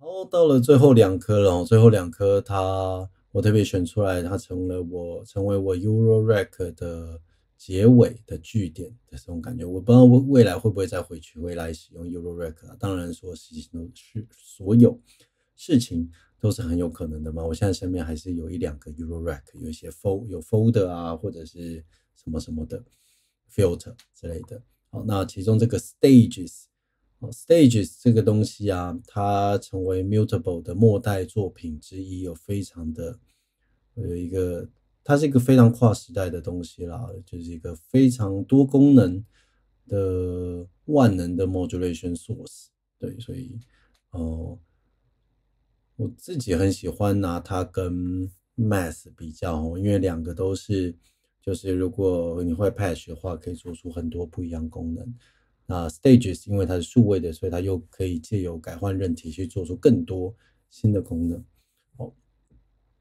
然后到了最后两颗了，最后两颗它我特别选出来，它成了我成为我 Euro Rack 的结尾的句点的这种感觉。我不知道未未来会不会再回去，未来使用 Euro Rack。当然说，事情是所有事情都是很有可能的嘛。我现在身边还是有一两个 Euro Rack，有一些 fold 有 folder 啊或者是什么什么的 filter 之类的。好，那其中这个 stages。Stages 这个东西啊，它成为 Mutable 的末代作品之一，有非常的有一个，它是一个非常跨时代的东西啦，就是一个非常多功能的万能的 Modulation Source。对，所以哦，我自己很喜欢拿它跟 Mass 比较哦，因为两个都是，就是如果你会 Patch 的话，可以做出很多不一样功能。那 stages 因为它是数位的，所以它又可以借由改换任体去做出更多新的功能。哦，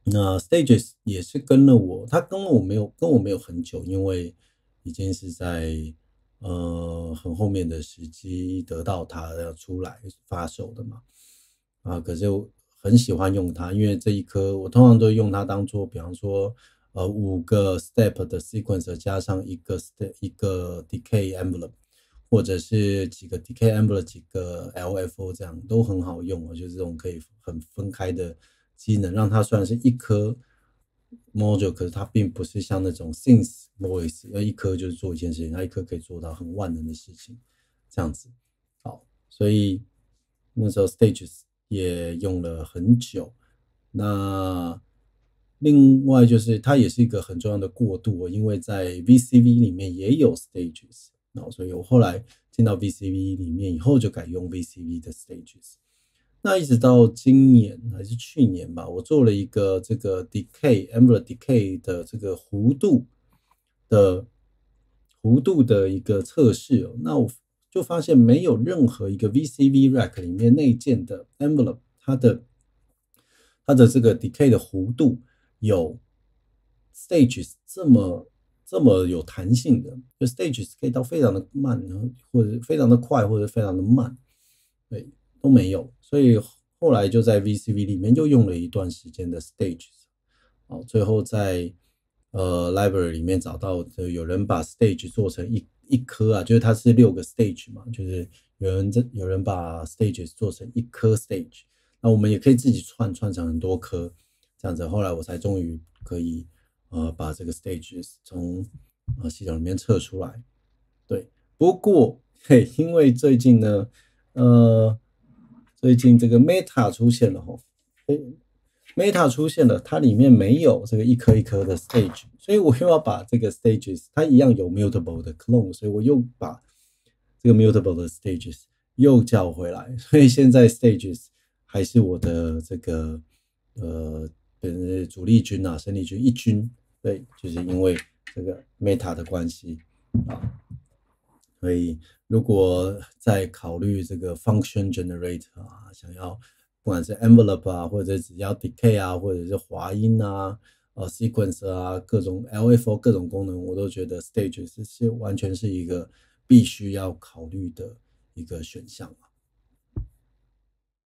那 stages 也是跟了我，它跟了我没有跟我没有很久，因为已经是在呃很后面的时机得到它要出来发售的嘛。啊，可是我很喜欢用它，因为这一颗我通常都用它当做，比方说呃五个 step 的 sequencer 加上一个 step 一个 decay envelope。或者是几个 decay e n e r 几个 LFO 这样都很好用，我觉得这种可以很分开的机能，让它虽然是一颗 module，可是它并不是像那种 s i n c e voice，要一颗就是做一件事情，它一颗可以做到很万能的事情，这样子。好，所以那时候 stages 也用了很久。那另外就是它也是一个很重要的过渡，因为在 VCV 里面也有 stages。哦，所以我后来进到 VCV 里面以后，就改用 VCV 的 Stages。那一直到今年还是去年吧，我做了一个这个 Decay Envelope Decay 的这个弧度的弧度的一个测试。那我就发现没有任何一个 VCV Rack 里面内建的 Envelope，它的它的这个 Decay 的弧度有 Stages 这么。这么有弹性的，就 stages 可以到非常的慢，然后或者非常的快，或者非常的慢，对，都没有。所以后来就在 V C V 里面又用了一段时间的 stages，好，最后在呃 library 里面找到，就有人把 s t a g e 做成一一颗啊，就是它是六个 s t a g e 嘛，就是有人这有人把 stages 做成一颗 stage，那我们也可以自己串串成很多颗这样子。后来我才终于可以。呃，把这个 stages 从呃系统里面撤出来。对，不过嘿，因为最近呢，呃，最近这个 meta 出现了吼，哎，meta 出现了，它里面没有这个一颗一颗的 stages，所以我又要把这个 stages，它一样有 mutable 的 clone，所以我又把这个 mutable 的 stages 又叫回来，所以现在 stages 还是我的这个。主力军啊，生力军一军，对，就是因为这个 Meta 的关系啊，所以如果在考虑这个 Function Generator 啊，想要不管是 Envelope 啊，或者只要 Decay 啊，或者是滑音啊，呃 Sequence 啊，各种 LFO 各种功能，我都觉得 Stage 是是完全是一个必须要考虑的一个选项。